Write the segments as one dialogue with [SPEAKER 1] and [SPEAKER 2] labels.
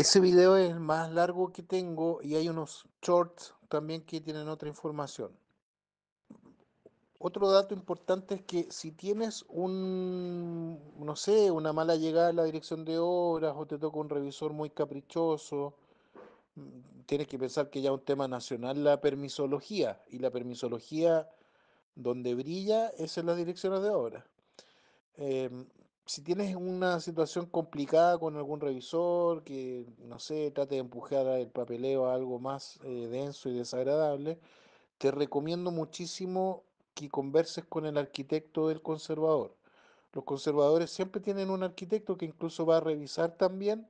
[SPEAKER 1] Ese video es el más largo que tengo y hay unos shorts también que tienen otra información. Otro dato importante es que si tienes un, no sé, una mala llegada a la dirección de obras o te toca un revisor muy caprichoso, mm, tienes que pensar que ya es un tema nacional la permisología y la permisología donde brilla es en las direcciones de obras. Em, si tienes una situación complicada con algún revisor que, no sé, trate de empujar el papeleo a algo más eh, denso y desagradable, te recomiendo muchísimo que converses con el arquitecto del conservador. Los conservadores siempre tienen un arquitecto que incluso va a revisar también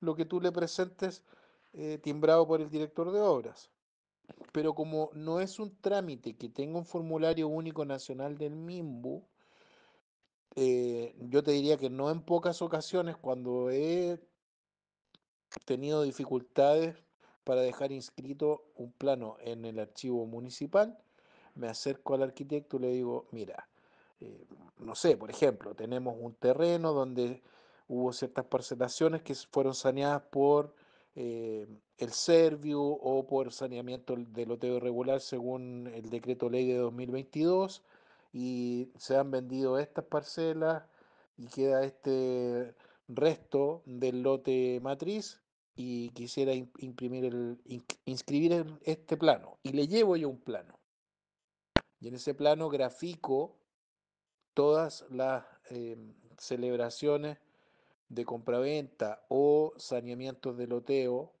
[SPEAKER 1] lo que tú le presentes eh, timbrado por el director de obras. Pero como no es un trámite que tenga un formulario único nacional del MIMBU, eh, yo te diría que no en pocas ocasiones cuando he tenido dificultades para dejar inscrito un plano en el archivo municipal, me acerco al arquitecto y le digo, mira, eh, no sé, por ejemplo, tenemos un terreno donde hubo ciertas parcelaciones que fueron saneadas por eh, el Servio o por saneamiento del loteo irregular según el decreto ley de 2022 y se han vendido estas parcelas y queda este resto del lote matriz y quisiera imprimir el, inscribir en este plano y le llevo yo un plano. Y en ese plano grafico todas las em, celebraciones de compraventa o saneamientos de loteo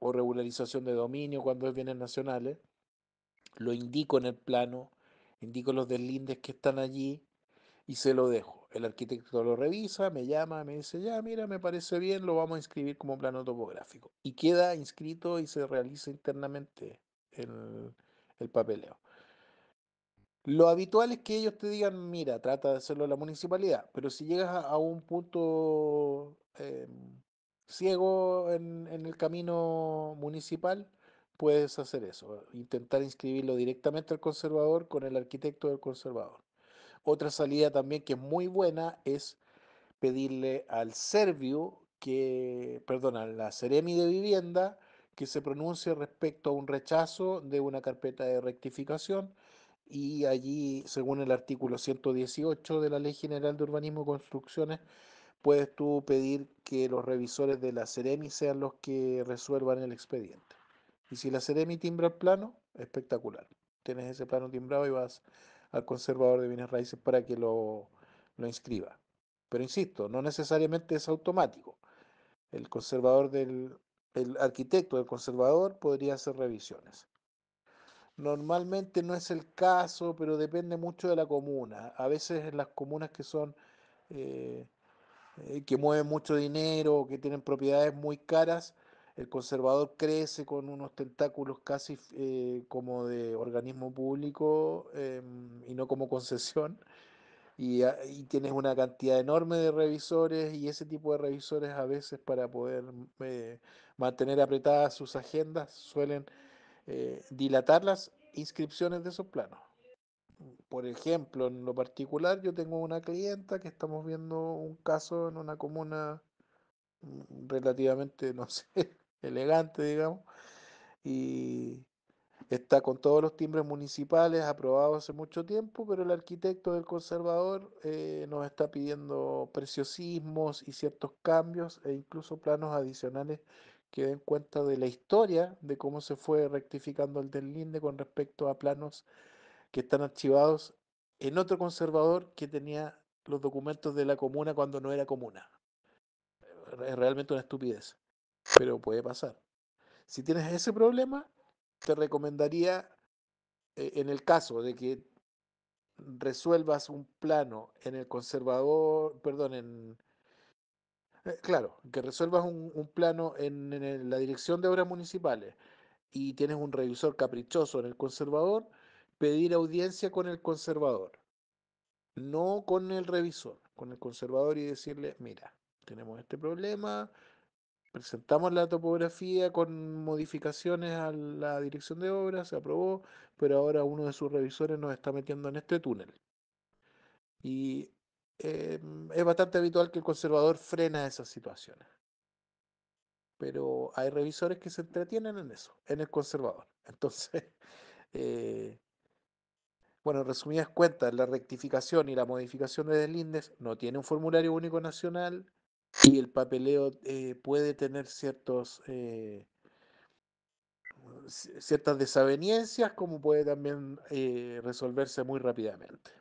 [SPEAKER 1] o regularización de dominio cuando es bienes nacionales, lo indico en el plano, indico los deslindes que están allí y se lo dejo. El arquitecto lo revisa, me llama, me dice, ya, mira, me parece bien, lo vamos a inscribir como plano topográfico. Y queda inscrito y se realiza internamente el, el papeleo. Lo habitual es que ellos te digan, mira, trata de hacerlo la municipalidad, pero si llegas a, un punto em, ciego en, el camino municipal, puedes hacer eso, intentar inscribirlo directamente al conservador con el arquitecto del conservador. Otra salida también que es muy buena es pedirle al Servio que, perdón, a la Seremi de Vivienda que se pronuncie respecto a un rechazo de una carpeta de rectificación y allí, según el artículo 118 de la Ley General de Urbanismo y Construcciones, puedes tú pedir que los revisores de la Seremi sean los que resuelvan el expediente. Y si la Seremi timbra el plano, espectacular. Tienes ese plano timbrado y vas al conservador de bienes raíces para que lo, inscriba. Pero insisto, no necesariamente es automático. El conservador del el arquitecto del conservador podría hacer revisiones. Normalmente no es el caso, pero depende mucho de la comuna. A veces en las comunas que son eh, eh, que mueven mucho dinero, que tienen propiedades muy caras, el conservador crece con unos tentáculos casi eh, como de organismo público em, y no como concesión. Y, tienes una cantidad enorme de revisores y ese tipo de revisores a veces para poder eh, mantener apretadas sus agendas suelen eh, dilatar las inscripciones de esos planos. Por ejemplo, en lo particular yo tengo una clienta que estamos viendo un caso en una comuna mm, relativamente, no sé, elegante, digamos, y está con todos los timbres municipales aprobados hace mucho tiempo, pero el arquitecto del conservador eh, nos está pidiendo preciosismos y ciertos cambios e incluso planos adicionales que den cuenta de la historia, de cómo se fue rectificando el deslinde con respecto a planos que están archivados en otro conservador que tenía los documentos de la comuna cuando no era comuna. Es realmente una estupidez pero puede pasar. Si tienes ese problema, te recomendaría, eh, en el caso de que resuelvas un plano en el conservador, perdón, en... Eh, claro, que resuelvas un, plano en, en la dirección de obras municipales y tienes un revisor caprichoso en el conservador, pedir audiencia con el conservador, no con el revisor, con el conservador y decirle, mira, tenemos este problema, Presentamos la topografía con modificaciones a la dirección de obra, se aprobó, pero ahora uno de sus revisores nos está metiendo en este túnel. Y em, es bastante habitual que el conservador frena esas situaciones. Pero hay revisores que se entretienen en eso, en el conservador. Entonces, eh, bueno, en resumidas cuentas, la rectificación y la modificación de deslindes no tiene un formulario único nacional, y el papeleo eh, puede tener ciertos eh, ciertas desavenencias como puede también eh, resolverse muy rápidamente.